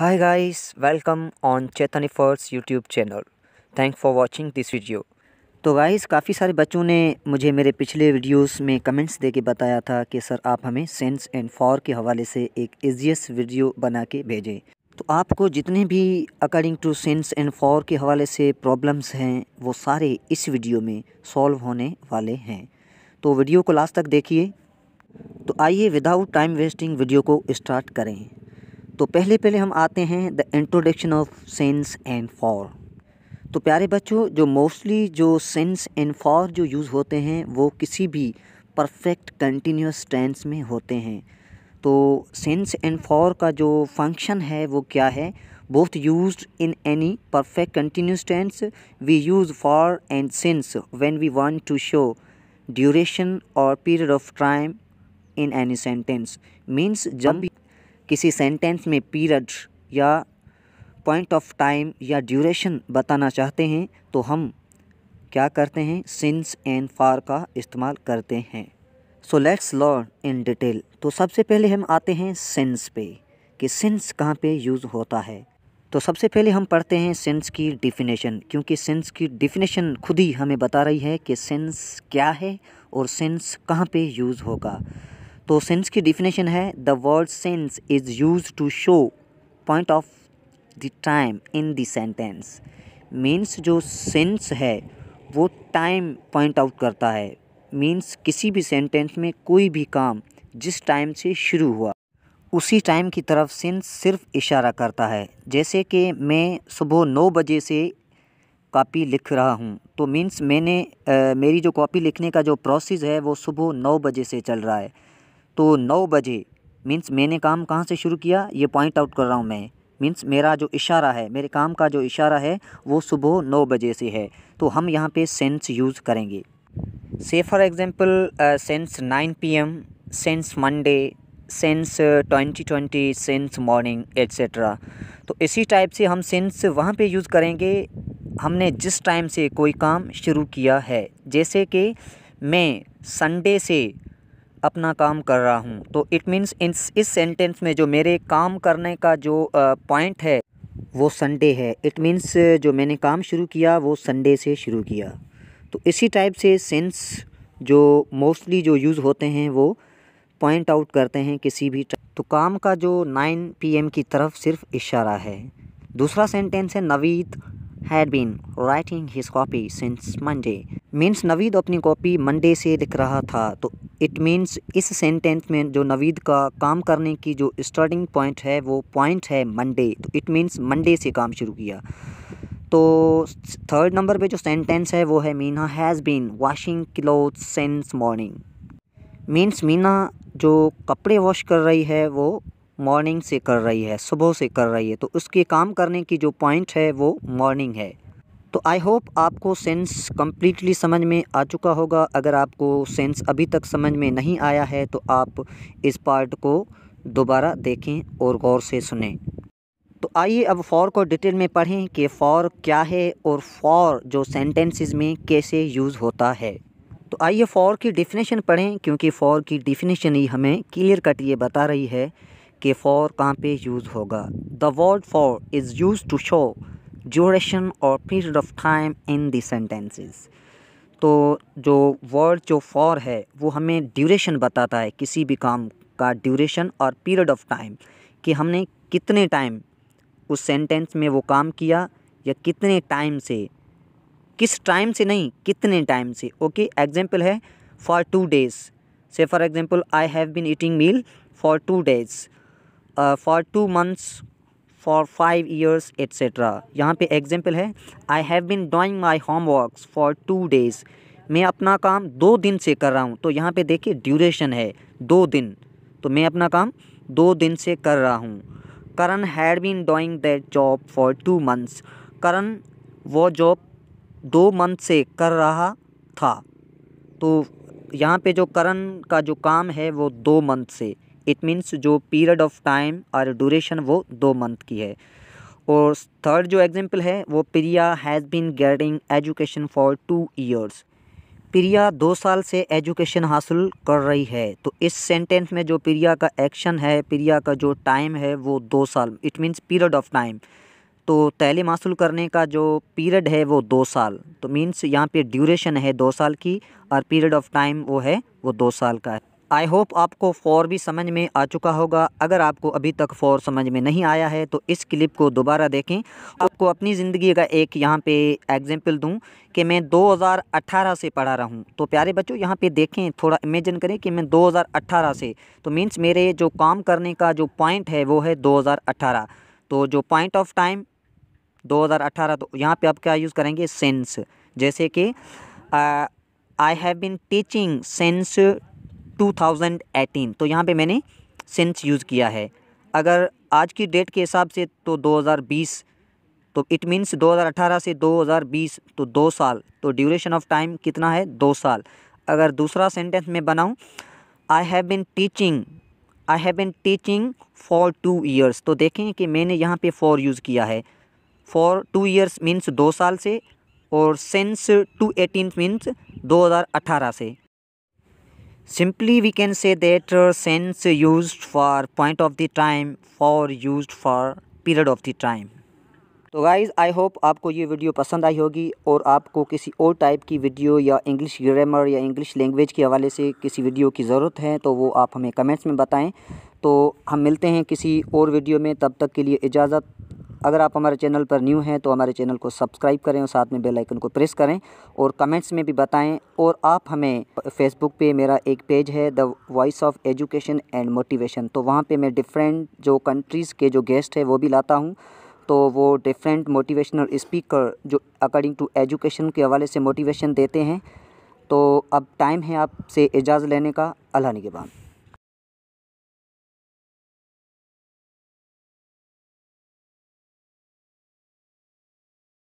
Hi guys, welcome on Chetan First YouTube channel. Thanks for watching this video. तो guys काफ़ी सारे बच्चों ने मुझे मेरे पिछले वीडियोस में कमेंट्स देके बताया था कि सर आप हमें सेंस एंड फॉर के हवाले से एक ईजीएस वीडियो बना के भेजें तो आपको जितने भी according to since and for के हवाले से प्रॉब्लम्स हैं वो सारे इस वीडियो में सॉल्व होने वाले हैं तो वीडियो को लास्ट तक देखिए तो आइए विदाउट टाइम वेस्टिंग वीडियो को स्टार्ट करें तो पहले पहले हम आते हैं the introduction of since and for तो प्यारे बच्चों जो मोस्टली जो सेंस एंड फॉर जो यूज़ होते हैं वो किसी भी परफेक्ट कंटिन्यूस टेंस में होते हैं तो सेंस एंड फॉर का जो फंक्शन है वो क्या है both use in any perfect continuous tense we use for and since when we want to show duration और period of time in any sentence means जब भी किसी सेंटेंस में पीरियड या पॉइंट ऑफ टाइम या ड्यूरेशन बताना चाहते हैं तो हम क्या करते हैं सिंस एंड फार का इस्तेमाल करते हैं so let's learn in detail तो सबसे पहले हम आते हैं सिंस पे कि सिंस कहाँ पे यूज़ होता है तो सबसे पहले हम पढ़ते हैं सेंस की डिफिनेशन क्योंकि सेंस की डिफिनेशन खुद ही हमें बता रही है कि सेंस क्या है और सेंस कहाँ पे यूज़ होगा तो सेंस की डिफिनेशन है the word since is use to show point of the time in the sentence means जो सेंस है वो टाइम पॉइंट आउट करता है मीन्स किसी भी सेंटेंस में कोई भी काम जिस टाइम से शुरू हुआ उसी टाइम की तरफ सेंस सिर्फ इशारा करता है जैसे कि मैं सुबह नौ बजे से कापी लिख रहा हूँ तो मीन्स मैंने आ, मेरी जो कॉपी लिखने का जो प्रोसेस है वो सुबह नौ बजे से चल रहा है तो नौ बजे मीन्स मैंने काम कहाँ से शुरू किया ये पॉइंट आउट कर रहा हूँ मैं मीन्स मेरा जो इशारा है मेरे काम का जो इशारा है वो सुबह नौ बजे से है तो हम यहाँ पे सेंस यूज़ करेंगे से for example since nine P M since Monday since twenty twenty since morning etcetera तो इसी टाइप से हम सेंस वहाँ पे यूज़ करेंगे हमने जिस टाइम से कोई काम शुरू किया है जैसे कि मैं संडे से अपना काम कर रहा हूँ तो इट मीन्स इस सेंटेंस में जो मेरे काम करने का जो पॉइंट है वो संडे है इट मीन्स जो मैंने काम शुरू किया वो संडे से शुरू किया तो इसी टाइप से सेंस जो मोस्टली जो यूज़ होते हैं वो पॉइंट आउट करते हैं किसी भी तो काम का जो 9 पीएम की तरफ सिर्फ इशारा है दूसरा सेंटेंस है Naveed had been writing his copy since Monday means Naveed अपनी कॉपी मंडे से लिख रहा था तो इट मीन्स इस सेंटेंस में जो नवीद का काम करने की जो स्टार्टिंग पॉइंट है वो पॉइंट है मंडे तो इट मीन्स मंडे से काम शुरू किया तो थर्ड नंबर पे जो सेंटेंस है वो है Meena has been washing cloth since morning means Meena जो कपड़े वॉश कर रही है वो मॉर्निंग से कर रही है सुबह से कर रही है तो उसके काम करने की जो पॉइंट है वो मॉर्निंग है तो आई होप आपको सेंस कम्प्लीटली समझ में आ चुका होगा अगर आपको सेंस अभी तक समझ में नहीं आया है तो आप इस पार्ट को दोबारा देखें और गौर से सुने तो आइए अब फॉर को डिटेल में पढ़ें कि फ़ॉर क्या है और फॉर जो सेंटेंसेस में कैसे यूज़ होता है तो आइए फ़ॉर की डिफिनेशन पढ़ें क्योंकि फ़ॉर की डिफिनेशन ही हमें क्लियर कट ये बता रही है कि फ़ॉर कहाँ पे यूज़ होगा the word for is use to show duration और period of time in the sentences तो जो वर्ड जो फॉर है वो हमें ड्यूरेशन बताता है किसी भी काम का ड्यूरेशन और पीरियड ऑफ टाइम कि हमने कितने टाइम उस सेंटेंस में वो काम किया या कितने टाइम से किस टाइम से नहीं कितने टाइम से ओके okay, एग्जांपल है फॉर टू डेज़ से for example I have been eating meal for two days for two months for five years etcetera यहाँ पे एग्जाम्पल है I have been drawing my homeworks for two days मैं अपना काम दो दिन से कर रहा हूँ तो यहाँ पे देखिए ड्यूरेशन है दो दिन तो मैं अपना काम दो दिन से कर रहा हूँ Karan had been doing that job for two months Karan वो जॉब दो मंथ से कर रहा था तो यहाँ पे जो करण का जो काम है वो दो मंथ से इट मीन्स जो पीरियड ऑफ टाइम और ड्यूरेशन वो दो मंथ की है और थर्ड जो एग्जांपल है वो Priya has been getting education for two years Priya दो साल से एजुकेशन हासिल कर रही है तो इस सेंटेंस में जो प्रिया का एक्शन है प्रिया का जो टाइम है वो दो साल it means period of time तो तैलीम हासिल करने का जो पीरियड है वो दो साल तो मीन्स यहाँ पे ड्यूरेशन है दो साल की और पीरियड ऑफ टाइम वो है वो दो साल का है आई होप आपको फ़ौर भी समझ में आ चुका होगा अगर आपको अभी तक फ़ौर समझ में नहीं आया है तो इस क्लिप को दोबारा देखें आपको अपनी ज़िंदगी का एक यहाँ पे एग्जांपल दूँ कि मैं 2018 से पढ़ा रहा हूँ तो प्यारे बच्चों यहाँ पे देखें थोड़ा इमेजिन करें कि मैं 2018 से तो मीन्स मेरे जो काम करने का जो पॉइंट है वो है दो तो जो पॉइंट ऑफ टाइम दो तो यहाँ पर आप क्या यूज़ करेंगे सेंस जैसे कि I have been teaching since 2018 तो यहाँ पे मैंने सिंस यूज़ किया है अगर आज की डेट के हिसाब से तो 2020 तो इट मीन्स 2018 से 2020 तो दो साल तो ड्यूरेशन ऑफ टाइम कितना है दो साल अगर दूसरा सेंटेंस में बनाऊँ I have been teaching I have been teaching for two years तो देखें कि मैंने यहाँ पे फॉर यूज़ किया है फॉर टू ईयर्स मीन्स दो साल से और सेंस टू एटीन मीन्स दो से simply we can say that uh, sense used for point of the time for used for period of the time तो गाइज़ आई होप आपको ये video पसंद आई होगी और आपको किसी और टाइप की वीडियो या इंग्लिश ग्रामर या इंग्लिश लैंग्वेज के हवाले से किसी वीडियो की ज़रूरत है तो वो आप हमें कमेंट्स में बताएं तो हम मिलते हैं किसी और वीडियो में तब तक के लिए इजाज़त अगर आप हमारे चैनल पर न्यू हैं तो हमारे चैनल को सब्सक्राइब करें और साथ में बेल आइकन को प्रेस करें और कमेंट्स में भी बताएं और आप हमें फेसबुक पे मेरा एक पेज है the voice of education and motivation तो वहाँ पे मैं डिफरेंट जो कंट्रीज़ के जो गेस्ट है वो भी लाता हूँ तो वो डिफरेंट मोटिवेशनल स्पीकर जो अकॉर्डिंग टू एजुकेशन के हवाले से मोटिवेशन देते हैं तो अब टाइम है आपसे एजाज़ लेने का अल्लाह निगबान